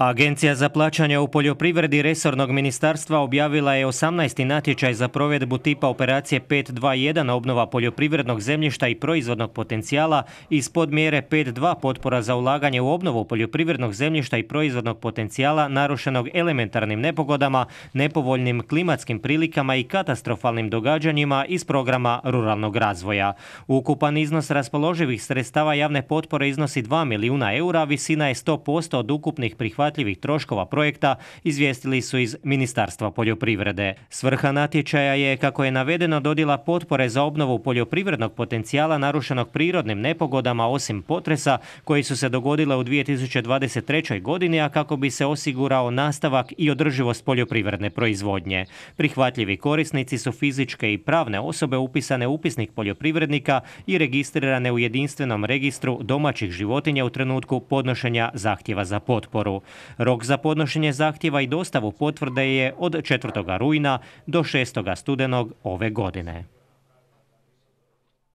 Agencija za plaćanje u poljoprivredi resornog ministarstva objavila je 18. natječaj za provedbu tipa operacije 521 obnova poljoprivrednog zemljišta i proizvodnog potencijala ispod mjere 5.2 potpora za ulaganje u obnovu poljoprivrednog zemljišta i proizvodnog potencijala narušenog elementarnim nepogodama, nepovoljnim klimatskim prilikama i katastrofalnim događanjima iz programa ruralnog razvoja. Ukupan iznos raspoloživih sredstava javne potpore iznosi 2 milijuna eura, visina je 100% od ukupnih prihvaća prihvatljivih troškova projekta izvijestili su iz Ministarstva poljoprivrede. Svrha natječaja je, kako je navedeno, dodila potpore za obnovu poljoprivrednog potencijala narušenog prirodnim nepogodama osim potresa koji su se dogodile u 2023. godini, a kako bi se osigurao nastavak i održivost poljoprivredne proizvodnje. Prihvatljivi korisnici su fizičke i pravne osobe upisane u upisnik poljoprivrednika i registrirane u jedinstvenom registru domaćih životinja u trenutku podnošenja zahtjeva za potporu. Rok za podnošenje zahtjeva i dostavu potvrde je od 4. rujna do 6. studenog ove godine.